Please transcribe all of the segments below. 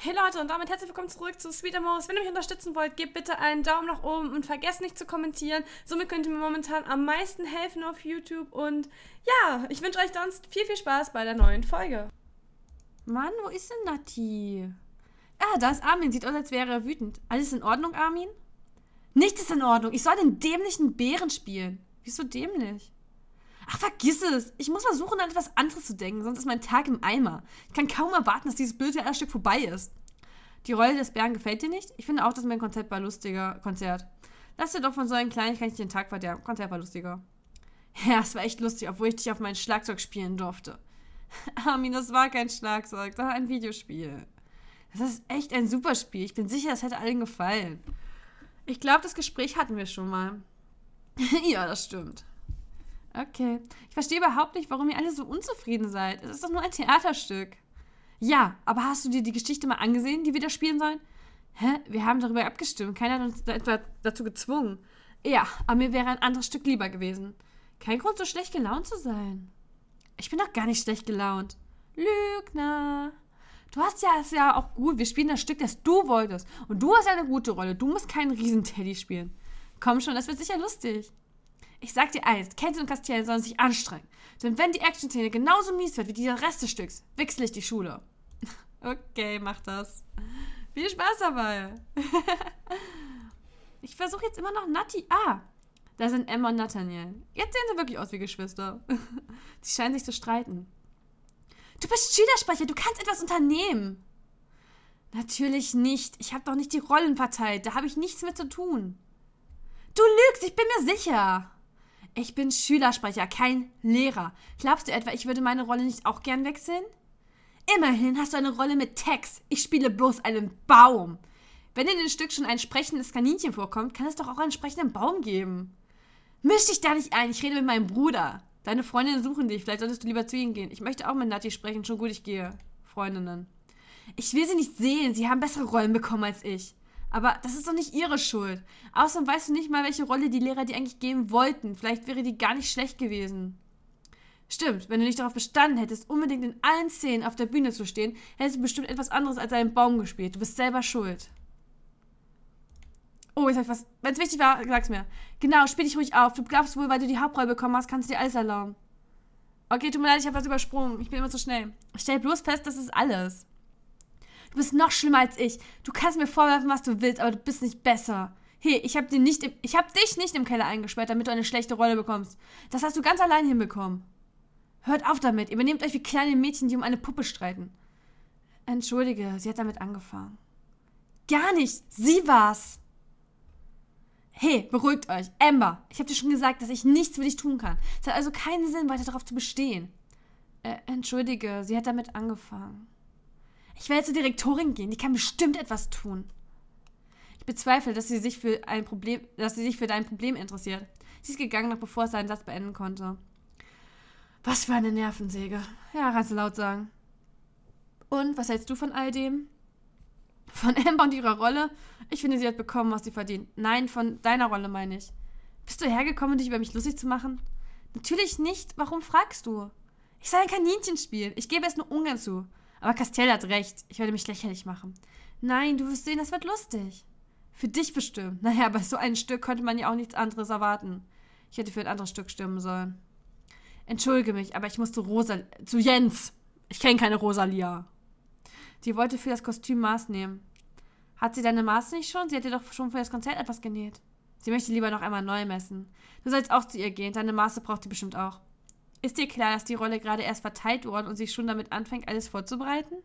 Hey Leute und damit herzlich willkommen zurück zu Sweeter Mouse. Wenn ihr mich unterstützen wollt, gebt bitte einen Daumen nach oben und vergesst nicht zu kommentieren. Somit könnt ihr mir momentan am meisten helfen auf YouTube und ja, ich wünsche euch sonst viel, viel Spaß bei der neuen Folge. Mann, wo ist denn Nati? Ah, da ist Armin. Sieht aus, als wäre er wütend. Alles in Ordnung, Armin? Nichts ist in Ordnung. Ich soll den dämlichen Bären spielen. Wieso dämlich? Ach, vergiss es. Ich muss versuchen, an etwas anderes zu denken, sonst ist mein Tag im Eimer. Ich kann kaum erwarten, dass dieses Bild Stück vorbei ist. Die Rolle des Bären gefällt dir nicht? Ich finde auch, dass mein Konzert war lustiger. Konzert. Lass dir doch von so einem Kleinigkeit nicht den Tag verderben. Konzert war lustiger. Ja, es war echt lustig, obwohl ich dich auf mein Schlagzeug spielen durfte. Armin, das war kein Schlagzeug, das war ein Videospiel. Das ist echt ein super Spiel. Ich bin sicher, es hätte allen gefallen. Ich glaube, das Gespräch hatten wir schon mal. ja, das stimmt. Okay. Ich verstehe überhaupt nicht, warum ihr alle so unzufrieden seid. Es ist doch nur ein Theaterstück. Ja, aber hast du dir die Geschichte mal angesehen, die wir da spielen sollen? Hä? Wir haben darüber abgestimmt. Keiner hat uns da etwa dazu gezwungen. Ja, aber mir wäre ein anderes Stück lieber gewesen. Kein Grund, so schlecht gelaunt zu sein. Ich bin doch gar nicht schlecht gelaunt. Lügner. Du hast ja es ja auch gut. Wir spielen das Stück, das du wolltest. Und du hast eine gute Rolle. Du musst keinen Riesenteddy spielen. Komm schon, das wird sicher lustig. Ich sag dir eins, Kenton und Castiel sollen sich anstrengen. Denn wenn die Action-Szene genauso mies wird wie dieser Rest des Stücks, wechsle ich die Schule. okay, mach das. Viel Spaß dabei. ich versuche jetzt immer noch Nati. Ah, da sind Emma und Nathaniel. Jetzt sehen sie wirklich aus wie Geschwister. sie scheinen sich zu streiten. Du bist Schülersprecher, du kannst etwas unternehmen. Natürlich nicht. Ich habe doch nicht die Rollenpartei. Da habe ich nichts mit zu tun. Du lügst, ich bin mir sicher. Ich bin Schülersprecher, kein Lehrer. Glaubst du etwa, ich würde meine Rolle nicht auch gern wechseln? Immerhin hast du eine Rolle mit Text. Ich spiele bloß einen Baum. Wenn in dem Stück schon ein sprechendes Kaninchen vorkommt, kann es doch auch einen sprechenden Baum geben. Misch dich da nicht ein, ich rede mit meinem Bruder. Deine Freundinnen suchen dich, vielleicht solltest du lieber zu ihnen gehen. Ich möchte auch mit Nati sprechen, schon gut, ich gehe. Freundinnen. Ich will sie nicht sehen, sie haben bessere Rollen bekommen als ich. Aber das ist doch nicht ihre Schuld. Außerdem weißt du nicht mal, welche Rolle die Lehrer dir eigentlich geben wollten. Vielleicht wäre die gar nicht schlecht gewesen. Stimmt, wenn du nicht darauf bestanden hättest, unbedingt in allen Szenen auf der Bühne zu stehen, hättest du bestimmt etwas anderes als einen Baum gespielt. Du bist selber schuld. Oh, jetzt hab ich was. Wenn es wichtig war, sag's mir. Genau, spiel dich ruhig auf. Du glaubst wohl, weil du die Hauptrolle bekommen hast, kannst du dir alles erlauben. Okay, tut mir leid, ich habe was übersprungen. Ich bin immer zu schnell. Stell bloß fest, das ist alles. Du bist noch schlimmer als ich. Du kannst mir vorwerfen, was du willst, aber du bist nicht besser. Hey, ich hab, dir nicht im, ich hab dich nicht im Keller eingesperrt, damit du eine schlechte Rolle bekommst. Das hast du ganz allein hinbekommen. Hört auf damit. Übernehmt euch wie kleine Mädchen, die um eine Puppe streiten. Entschuldige, sie hat damit angefangen. Gar nicht. Sie war's. Hey, beruhigt euch. Amber, ich hab dir schon gesagt, dass ich nichts für dich tun kann. Es hat also keinen Sinn, weiter darauf zu bestehen. Äh, entschuldige, sie hat damit angefangen. Ich werde zur Direktorin gehen. Die kann bestimmt etwas tun. Ich bezweifle, dass sie sich für ein Problem, dass sie sich für dein Problem interessiert. Sie ist gegangen, noch bevor er seinen Satz beenden konnte. Was für eine Nervensäge. Ja, kannst du laut sagen. Und was hältst du von all dem? Von Amber und ihrer Rolle? Ich finde, sie hat bekommen, was sie verdient. Nein, von deiner Rolle meine ich. Bist du hergekommen, um dich über mich lustig zu machen? Natürlich nicht. Warum fragst du? Ich soll ein Kaninchen spielen. Ich gebe es nur ungern zu. Aber Castell hat recht. Ich werde mich lächerlich machen. Nein, du wirst sehen, das wird lustig. Für dich bestimmt. Naja, aber so ein Stück könnte man ja auch nichts anderes erwarten. Ich hätte für ein anderes Stück stimmen sollen. Entschuldige mich, aber ich muss Rosa... zu Jens. Ich kenne keine Rosalia. Sie wollte für das Kostüm Maß nehmen. Hat sie deine Maße nicht schon? Sie hat dir doch schon für das Konzert etwas genäht. Sie möchte lieber noch einmal neu messen. Du sollst auch zu ihr gehen. Deine Maße braucht sie bestimmt auch. Ist dir klar, dass die Rolle gerade erst verteilt worden und sich schon damit anfängt, alles vorzubereiten?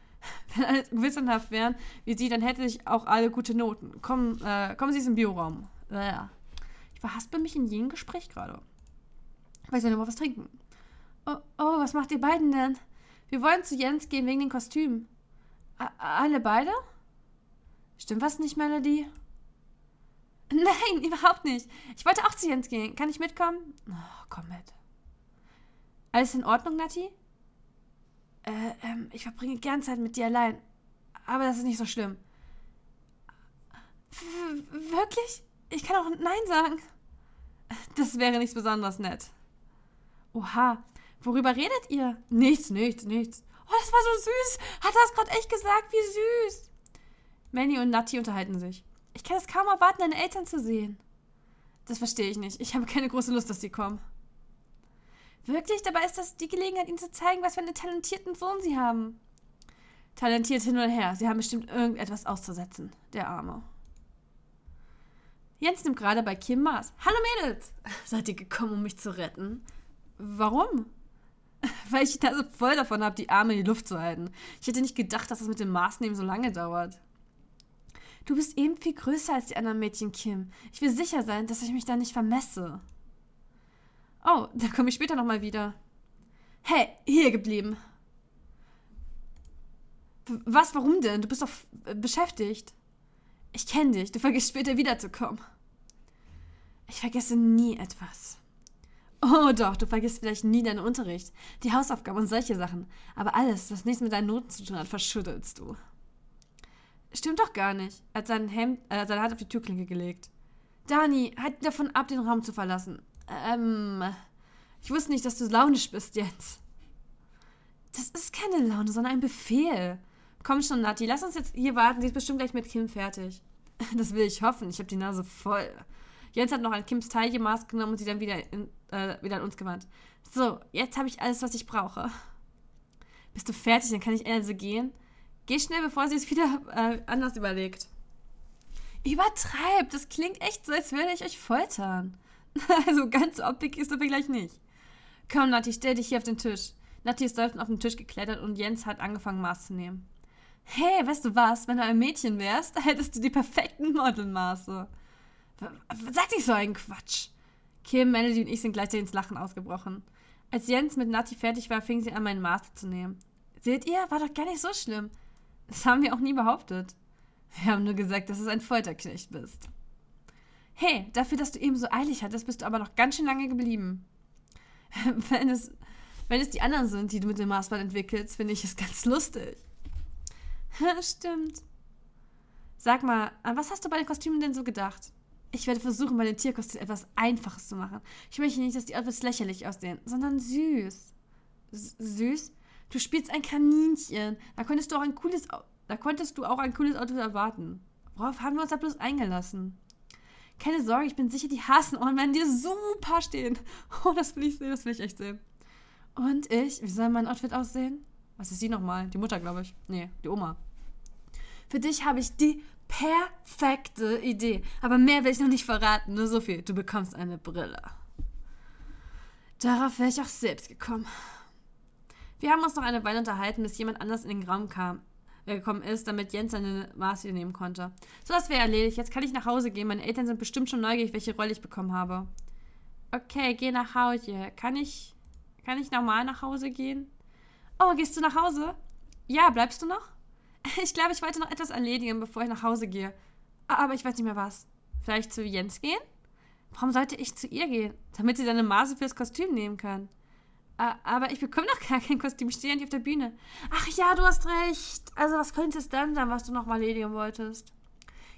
Wenn alles gewissenhaft wären wie sie, dann hätte ich auch alle gute Noten. Komm, äh, kommen Sie zum Bioraum. Naja. Ich verhaspel mich in jedem Gespräch gerade. Weil sie nur mal was trinken. Oh, oh, was macht ihr beiden denn? Wir wollen zu Jens gehen wegen den Kostümen. A alle beide? Stimmt was nicht, Melody? Nein, überhaupt nicht. Ich wollte auch zu Jens gehen. Kann ich mitkommen? Oh, komm mit. Alles in Ordnung, Nati? Äh, ähm, ich verbringe gern Zeit mit dir allein. Aber das ist nicht so schlimm. W wirklich? Ich kann auch Nein sagen. Das wäre nichts besonders nett. Oha, worüber redet ihr? Nichts, nichts, nichts. Oh, das war so süß. Hat er es gerade echt gesagt? Wie süß. Manny und Nati unterhalten sich. Ich kann es kaum erwarten, deine Eltern zu sehen. Das verstehe ich nicht. Ich habe keine große Lust, dass sie kommen. Wirklich? Dabei ist das die Gelegenheit, ihnen zu zeigen, was für einen talentierten Sohn sie haben. Talentiert hin und her. Sie haben bestimmt irgendetwas auszusetzen. Der Arme. Jens nimmt gerade bei Kim Maß. Hallo Mädels! Seid ihr gekommen, um mich zu retten? Warum? Weil ich die Nase voll davon habe, die Arme in die Luft zu halten. Ich hätte nicht gedacht, dass das mit dem Maßnehmen so lange dauert. Du bist eben viel größer als die anderen Mädchen, Kim. Ich will sicher sein, dass ich mich da nicht vermesse. Oh, da komme ich später nochmal wieder. Hey, hier geblieben. Was, warum denn? Du bist doch äh, beschäftigt. Ich kenne dich. Du vergisst später wiederzukommen. Ich vergesse nie etwas. Oh doch, du vergisst vielleicht nie deinen Unterricht, die Hausaufgaben und solche Sachen. Aber alles, was nichts mit deinen Noten zu tun hat, verschüttelst du. Stimmt doch gar nicht. Er hat seinen Hemd, äh, seine Hand auf die Türklinke gelegt. Dani, halt davon ab, den Raum zu verlassen. Ähm, ich wusste nicht, dass du launisch bist jetzt. Das ist keine Laune, sondern ein Befehl. Komm schon, Nati, lass uns jetzt hier warten. Sie ist bestimmt gleich mit Kim fertig. Das will ich hoffen. Ich habe die Nase voll. Jens hat noch an Kims Taille Maß genommen und sie dann wieder, in, äh, wieder an uns gewandt. So, jetzt habe ich alles, was ich brauche. Bist du fertig? Dann kann ich also gehen. Geh schnell, bevor sie es wieder äh, anders überlegt. Übertreibt! Das klingt echt so, als würde ich euch foltern. also ganz obwig ist aber gleich nicht. Komm, Nati, stell dich hier auf den Tisch. Nati ist seufzend auf den Tisch geklettert und Jens hat angefangen, Maß zu nehmen. Hey, weißt du was? Wenn du ein Mädchen wärst, hättest du die perfekten Modelmaße. Was sagt dich so einen Quatsch? Kim, Melody und ich sind gleichzeitig ins Lachen ausgebrochen. Als Jens mit Nati fertig war, fing sie an, meinen Master zu nehmen. Seht ihr, war doch gar nicht so schlimm. Das haben wir auch nie behauptet. Wir haben nur gesagt, dass du ein Folterknecht bist. Hey, dafür, dass du eben so eilig hattest, bist du aber noch ganz schön lange geblieben. wenn, es, wenn es die anderen sind, die du mit dem Maßband entwickelst, finde ich es ganz lustig. Stimmt. Sag mal, an was hast du bei den Kostümen denn so gedacht? Ich werde versuchen, bei den Tierkostümen etwas Einfaches zu machen. Ich möchte nicht, dass die Outfits lächerlich aussehen, sondern süß. S süß? Du spielst ein Kaninchen. Da konntest du auch ein cooles, da konntest du auch ein cooles Outfit erwarten. Worauf haben wir uns da bloß eingelassen? Keine Sorge, ich bin sicher, die hassen und Ohrenmänner dir super stehen. Oh, das will ich sehen, das will ich echt sehen. Und ich, wie soll mein Outfit aussehen? Was ist sie nochmal? Die Mutter, glaube ich. Nee, die Oma. Für dich habe ich die perfekte Idee. Aber mehr will ich noch nicht verraten. Nur so viel. Du bekommst eine Brille. Darauf wäre ich auch selbst gekommen. Wir haben uns noch eine Weile unterhalten, bis jemand anders in den Raum kam gekommen ist, damit Jens seine Maße nehmen konnte. So, das wäre erledigt. Jetzt kann ich nach Hause gehen. Meine Eltern sind bestimmt schon neugierig, welche Rolle ich bekommen habe. Okay, geh nach Hause. Kann ich, kann ich normal nach Hause gehen? Oh, gehst du nach Hause? Ja, bleibst du noch? Ich glaube, ich wollte noch etwas erledigen, bevor ich nach Hause gehe. Aber ich weiß nicht mehr was. Vielleicht zu Jens gehen? Warum sollte ich zu ihr gehen? Damit sie deine Maße fürs Kostüm nehmen kann aber ich bekomme noch gar kein Kostüm. Ich stehe ja nicht auf der Bühne. Ach ja, du hast recht. Also, was könnte es dann sein, was du nochmal erledigen wolltest?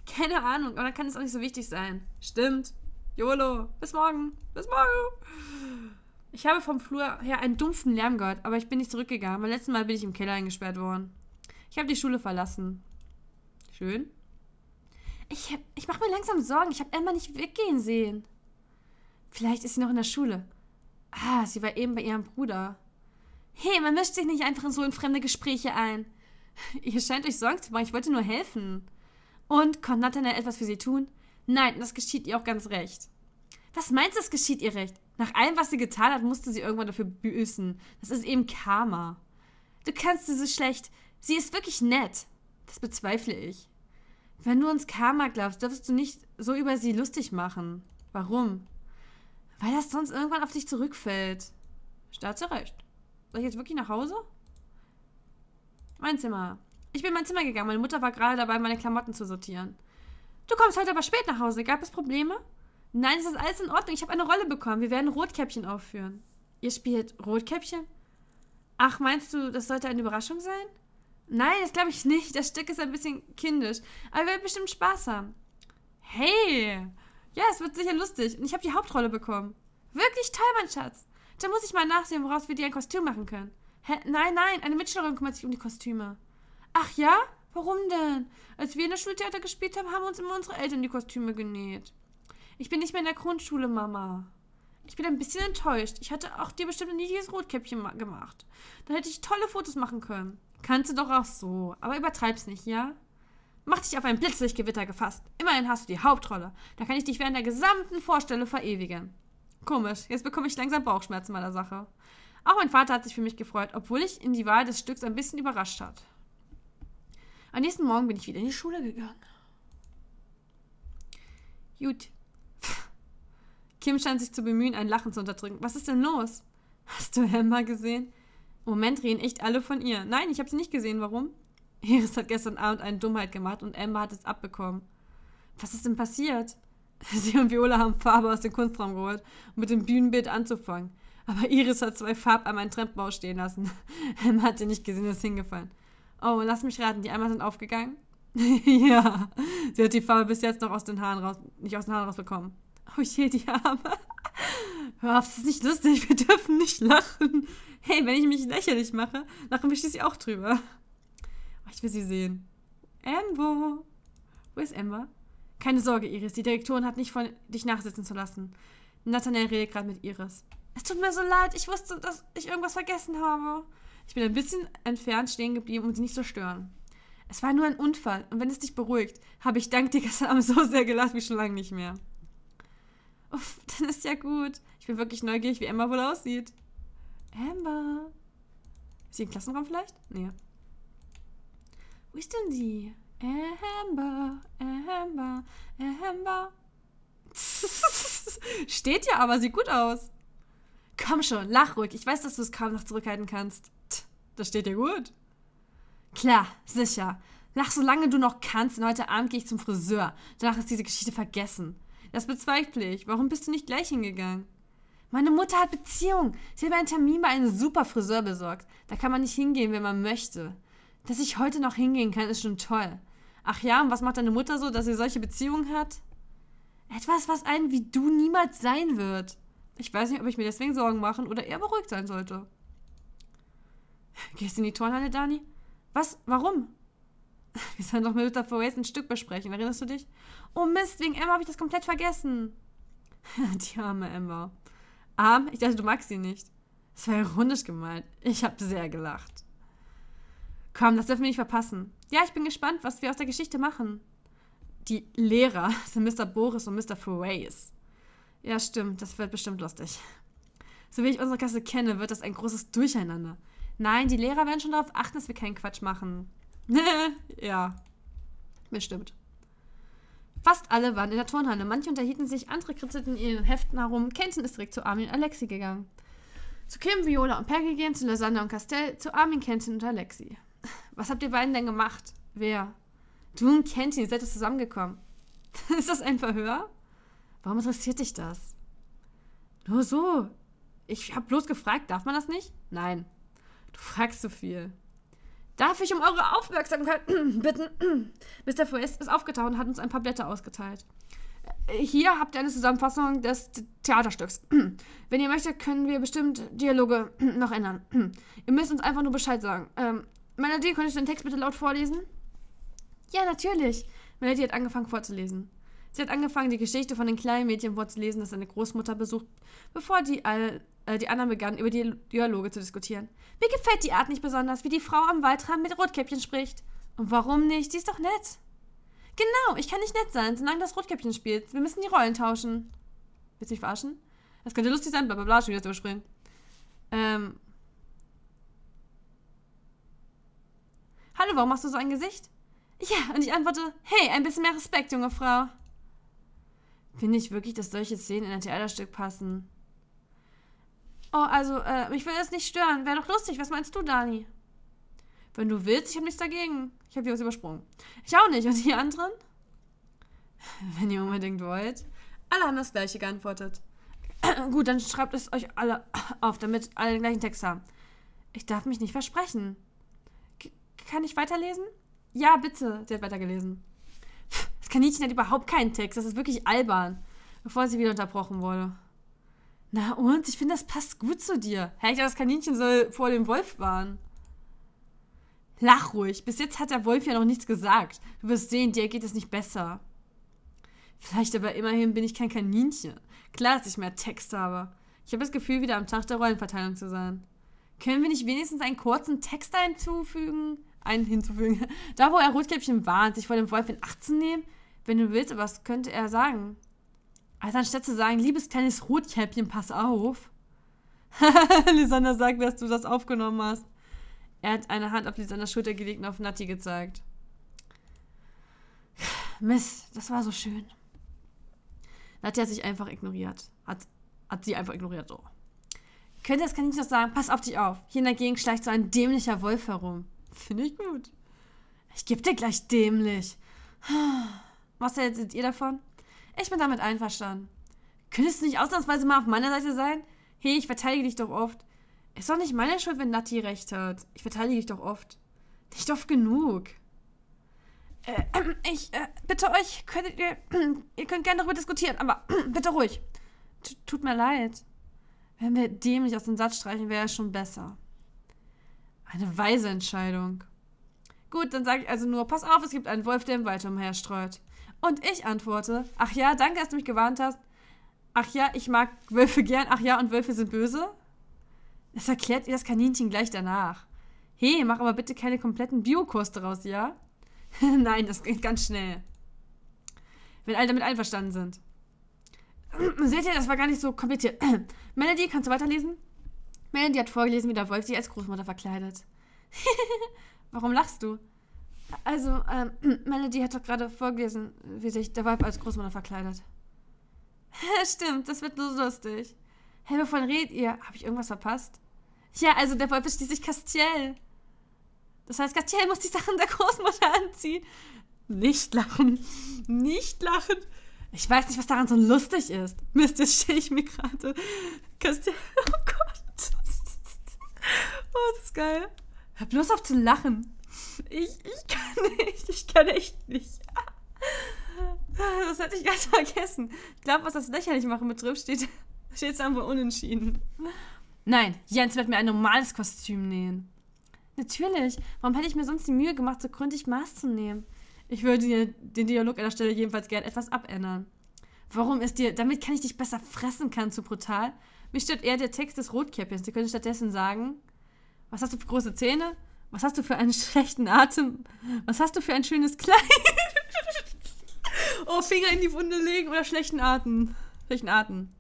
Keine Ahnung, aber dann kann es auch nicht so wichtig sein. Stimmt. YOLO. Bis morgen. Bis morgen. Ich habe vom Flur her einen dumpfen Lärm gehört, aber ich bin nicht zurückgegangen. Beim letzten Mal bin ich im Keller eingesperrt worden. Ich habe die Schule verlassen. Schön. Ich, ich mache mir langsam Sorgen. Ich habe Emma nicht weggehen sehen. Vielleicht ist sie noch in der Schule. Ah, sie war eben bei ihrem Bruder. Hey, man mischt sich nicht einfach so in fremde Gespräche ein. Ihr scheint euch Sorgen zu machen, ich wollte nur helfen. Und konnte Nathanael etwas für sie tun? Nein, das geschieht ihr auch ganz recht. Was meinst du, das geschieht ihr recht? Nach allem, was sie getan hat, musste sie irgendwann dafür büßen. Das ist eben Karma. Du kannst sie so schlecht. Sie ist wirklich nett. Das bezweifle ich. Wenn du uns Karma glaubst, dürfst du nicht so über sie lustig machen. Warum? Weil das sonst irgendwann auf dich zurückfällt. Starts erreicht. Soll ich jetzt wirklich nach Hause? Mein Zimmer. Ich bin in mein Zimmer gegangen. Meine Mutter war gerade dabei, meine Klamotten zu sortieren. Du kommst heute aber spät nach Hause. Gab es Probleme? Nein, es ist alles in Ordnung. Ich habe eine Rolle bekommen. Wir werden Rotkäppchen aufführen. Ihr spielt Rotkäppchen? Ach, meinst du, das sollte eine Überraschung sein? Nein, das glaube ich nicht. Das Stück ist ein bisschen kindisch. Aber wir werden bestimmt Spaß haben. Hey! Ja, es wird sicher lustig. Und ich habe die Hauptrolle bekommen. Wirklich toll, mein Schatz. Da muss ich mal nachsehen, woraus wir dir ein Kostüm machen können. Hä? Nein, nein, eine Mitschülerin kümmert sich um die Kostüme. Ach ja? Warum denn? Als wir in der Schultheater gespielt haben, haben uns immer unsere Eltern die Kostüme genäht. Ich bin nicht mehr in der Grundschule, Mama. Ich bin ein bisschen enttäuscht. Ich hatte auch dir bestimmt ein niedliches Rotkäppchen gemacht. Dann hätte ich tolle Fotos machen können. Kannst du doch auch so. Aber übertreib's nicht, ja? Mach dich auf ein Blitzlichtgewitter gefasst. Immerhin hast du die Hauptrolle. Da kann ich dich während der gesamten Vorstelle verewigen. Komisch, jetzt bekomme ich langsam Bauchschmerzen bei der Sache. Auch mein Vater hat sich für mich gefreut, obwohl ich ihn die Wahl des Stücks ein bisschen überrascht hat. Am nächsten Morgen bin ich wieder in die Schule gegangen. Gut. Kim scheint sich zu bemühen, ein Lachen zu unterdrücken. Was ist denn los? Hast du Emma gesehen? Moment reden echt alle von ihr. Nein, ich habe sie nicht gesehen. Warum? Iris hat gestern Abend eine Dummheit gemacht und Emma hat es abbekommen. Was ist denn passiert? Sie und Viola haben Farbe aus dem Kunstraum geholt, um mit dem Bühnenbild anzufangen. Aber Iris hat zwei Farbeimer im Treppenbau stehen lassen. Emma hat sie nicht gesehen, ist hingefallen. Oh, lass mich raten, die Eimer sind aufgegangen? ja, sie hat die Farbe bis jetzt noch aus den Haaren raus, nicht aus den Haaren rausbekommen. Oh je, die Arme. Hör auf, das ist nicht lustig, wir dürfen nicht lachen. Hey, wenn ich mich lächerlich mache, lachen wir schließlich auch drüber. Ich will sie sehen. Amber. Wo ist Amber? Keine Sorge, Iris. Die Direktorin hat nicht von dich nachsitzen zu lassen. Nathaniel redet gerade mit Iris. Es tut mir so leid. Ich wusste, dass ich irgendwas vergessen habe. Ich bin ein bisschen entfernt stehen geblieben, um sie nicht zu stören. Es war nur ein Unfall. Und wenn es dich beruhigt, habe ich dank dir gestern Abend so sehr gelacht wie schon lange nicht mehr. Uff, dann ist ja gut. Ich bin wirklich neugierig, wie Amber wohl aussieht. Amber. Ist sie im Klassenraum vielleicht? Nee. Wo ist denn sie? Amber, Amber, Amber. Steht ja aber, sieht gut aus. Komm schon, lach ruhig. Ich weiß, dass du es kaum noch zurückhalten kannst. Tch, das steht dir gut. Klar, sicher. Lach, solange du noch kannst, denn heute Abend gehe ich zum Friseur. Danach ist diese Geschichte vergessen. Das bezweifle ich. Warum bist du nicht gleich hingegangen? Meine Mutter hat Beziehung. Sie hat mir einen Termin bei einem super Friseur besorgt. Da kann man nicht hingehen, wenn man möchte. Dass ich heute noch hingehen kann, ist schon toll. Ach ja, und was macht deine Mutter so, dass sie solche Beziehungen hat? Etwas, was einen wie du niemals sein wird. Ich weiß nicht, ob ich mir deswegen Sorgen machen oder eher beruhigt sein sollte. Gehst du in die Turnhalle, Dani? Was? Warum? Wir sollen doch mit Dr. Ways ein Stück besprechen, erinnerst du dich? Oh Mist, wegen Emma habe ich das komplett vergessen. die arme Emma. Arm? Ich dachte, du magst sie nicht. Es war ironisch gemeint. Ich habe sehr gelacht. Komm, das dürfen wir nicht verpassen. Ja, ich bin gespannt, was wir aus der Geschichte machen. Die Lehrer sind Mr. Boris und Mr. Forays. Ja, stimmt, das wird bestimmt lustig. So wie ich unsere Klasse kenne, wird das ein großes Durcheinander. Nein, die Lehrer werden schon darauf achten, dass wir keinen Quatsch machen. ja, bestimmt. Fast alle waren in der Turnhalle. Manche unterhielten sich, andere kritzelten in ihren Heften herum. Kenton ist direkt zu Armin und Alexi gegangen. Zu Kim, Viola und Peggy gehen, zu Lasander und Castell, zu Armin, Kenton und Alexi. Was habt ihr beiden denn gemacht? Wer? Du und Kentin, ihr seid jetzt zusammengekommen. ist das ein Verhör? Warum interessiert dich das? Nur so. Ich hab bloß gefragt, darf man das nicht? Nein. Du fragst zu so viel. Darf ich um eure Aufmerksamkeit bitten? Mr. Forest ist aufgetaucht und hat uns ein paar Blätter ausgeteilt. Äh, hier habt ihr eine Zusammenfassung des Theaterstücks. Wenn ihr möchtet, können wir bestimmt Dialoge noch ändern. Ihr müsst uns einfach nur Bescheid sagen. Ähm, Melody, könntest du den Text bitte laut vorlesen? Ja, natürlich. Melody hat angefangen vorzulesen. Sie hat angefangen, die Geschichte von den kleinen Mädchen vorzulesen, das seine Großmutter besucht, bevor die, äh, die anderen begannen, über die Dialoge zu diskutieren. Mir gefällt die Art nicht besonders, wie die Frau am Waldrand mit Rotkäppchen spricht. Und warum nicht? Sie ist doch nett. Genau, ich kann nicht nett sein, solange das Rotkäppchen spielt. Wir müssen die Rollen tauschen. Willst du mich verarschen? Das könnte lustig sein, bla bla bla, schon wieder zu überspringen. Ähm, Hallo, warum machst du so ein Gesicht? Ja, und ich antworte, hey, ein bisschen mehr Respekt, junge Frau. Finde ich wirklich, dass solche Szenen in ein Theaterstück passen. Oh, also, äh, ich will es nicht stören. Wäre doch lustig. Was meinst du, Dani? Wenn du willst, ich habe nichts dagegen. Ich habe hier was übersprungen. Ich auch nicht. Und die anderen? Wenn ihr unbedingt wollt. Alle haben das gleiche geantwortet. Gut, dann schreibt es euch alle auf, damit alle den gleichen Text haben. Ich darf mich nicht versprechen kann ich weiterlesen? Ja, bitte. Sie hat weitergelesen. Das Kaninchen hat überhaupt keinen Text. Das ist wirklich albern. Bevor sie wieder unterbrochen wurde. Na und? Ich finde, das passt gut zu dir. Hä, ich dachte, das Kaninchen soll vor dem Wolf waren. Lach ruhig. Bis jetzt hat der Wolf ja noch nichts gesagt. Du wirst sehen, dir geht es nicht besser. Vielleicht aber immerhin bin ich kein Kaninchen. Klar, dass ich mehr Text habe. Ich habe das Gefühl, wieder am Tag der Rollenverteilung zu sein. Können wir nicht wenigstens einen kurzen Text einzufügen? einen hinzufügen. Da, wo er Rotkäppchen warnt, sich vor dem Wolf in Acht zu nehmen, wenn du willst, was könnte er sagen? Also anstatt zu sagen, liebes kleines Rotkäppchen, pass auf. Lisander sagt, dass du das aufgenommen hast. Er hat eine Hand auf Lisanders Schulter gelegt und auf Natti gezeigt. Miss, das war so schön. Natti hat sich einfach ignoriert. Hat, hat sie einfach ignoriert, so. Könnte das Kaninchen noch sagen, pass auf dich auf. Hier in der Gegend schleicht so ein dämlicher Wolf herum. Finde ich gut. Ich gebe dir gleich dämlich. Was hältet ihr davon? Ich bin damit einverstanden. Könntest du nicht ausnahmsweise mal auf meiner Seite sein? Hey, ich verteidige dich doch oft. Ist doch nicht meine Schuld, wenn Natti recht hat. Ich verteidige dich doch oft. Nicht oft genug. Äh, ich äh, bitte euch, könntet ihr, ihr könnt gerne darüber diskutieren, aber bitte ruhig. T tut mir leid. Wenn wir dämlich aus dem Satz streichen, wäre es schon besser. Eine weise Entscheidung. Gut, dann sage ich also nur, pass auf, es gibt einen Wolf, der im Wald umherstreut. Und ich antworte, ach ja, danke, dass du mich gewarnt hast. Ach ja, ich mag Wölfe gern, ach ja, und Wölfe sind böse. Das erklärt ihr das Kaninchen gleich danach. Hey, mach aber bitte keine kompletten Biokurs daraus, ja? Nein, das geht ganz schnell. Wenn alle damit einverstanden sind. Seht ihr, das war gar nicht so kompliziert. Melody, kannst du weiterlesen? Mandy hat vorgelesen, wie der Wolf sich als Großmutter verkleidet. Warum lachst du? Also, ähm, Melody hat doch gerade vorgelesen, wie sich der Wolf als Großmutter verkleidet. Stimmt, das wird nur lustig. Hey, wovon redet ihr? Habe ich irgendwas verpasst? Ja, also der Wolf ist schließlich Castiel. Das heißt, Castiel muss die Sachen der Großmutter anziehen. Nicht lachen. Nicht lachen. Ich weiß nicht, was daran so lustig ist. Mist, jetzt stehe ich mir gerade Castiel. Oh Gott. Oh, das ist geil. Hör bloß auf zu lachen. Ich, ich kann nicht. Ich kann echt nicht. Das hatte ich ganz vergessen. Ich glaube, was das lächerlich machen betrifft, steht es einfach unentschieden. Nein, Jens wird mir ein normales Kostüm nähen. Natürlich. Warum hätte ich mir sonst die Mühe gemacht, so gründlich Maß zu nehmen? Ich würde dir den Dialog an der Stelle jedenfalls gern etwas abändern. Warum ist dir, damit kann ich dich besser fressen kann, zu brutal? mich stört eher der Text des Rotkäppchens. Die können stattdessen sagen, was hast du für große Zähne? Was hast du für einen schlechten Atem? Was hast du für ein schönes Kleid? oh, Finger in die Wunde legen oder schlechten Atem. Schlechten Atem.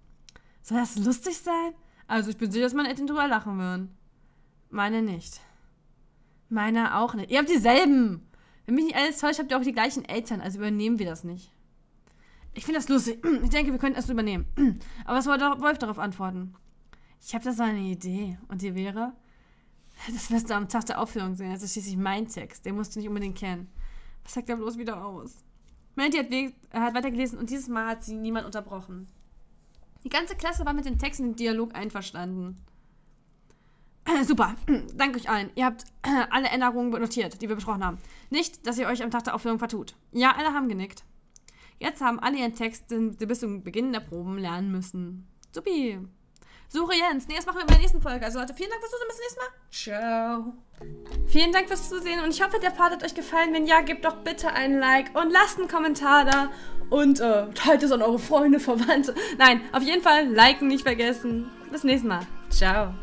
Soll das lustig sein? Also ich bin sicher, dass meine Eltern drüber lachen würden. Meine nicht. Meine auch nicht. Ihr habt dieselben. Wenn mich nicht alles täuscht, habt ihr auch die gleichen Eltern. Also übernehmen wir das nicht. Ich finde das lustig. Ich denke, wir könnten es übernehmen. Aber was wollte Wolf darauf antworten? Ich habe da so eine Idee. Und die wäre, das wirst du am Tag der Aufführung sehen. Das ist schließlich mein Text. Den musst du nicht unbedingt kennen. Was sagt er bloß wieder aus? Mandy hat, hat weitergelesen und dieses Mal hat sie niemand unterbrochen. Die ganze Klasse war mit dem Text und dem Dialog einverstanden. Super, danke euch allen. Ihr habt alle Änderungen notiert, die wir besprochen haben. Nicht, dass ihr euch am Tag der Aufführung vertut. Ja, alle haben genickt. Jetzt haben alle ihren Text, den sie bis zum Beginn der Proben lernen müssen. Supi. Suche Jens. Nee, das machen wir bei der nächsten Folge. Also Leute, vielen Dank fürs Zusehen. Bis zum nächsten Mal. Ciao. Vielen Dank fürs Zusehen und ich hoffe, der Part hat euch gefallen. Wenn ja, gebt doch bitte einen Like und lasst einen Kommentar da. Und äh, teilt es an eure Freunde, Verwandte. Nein, auf jeden Fall liken nicht vergessen. Bis zum nächsten Mal. Ciao.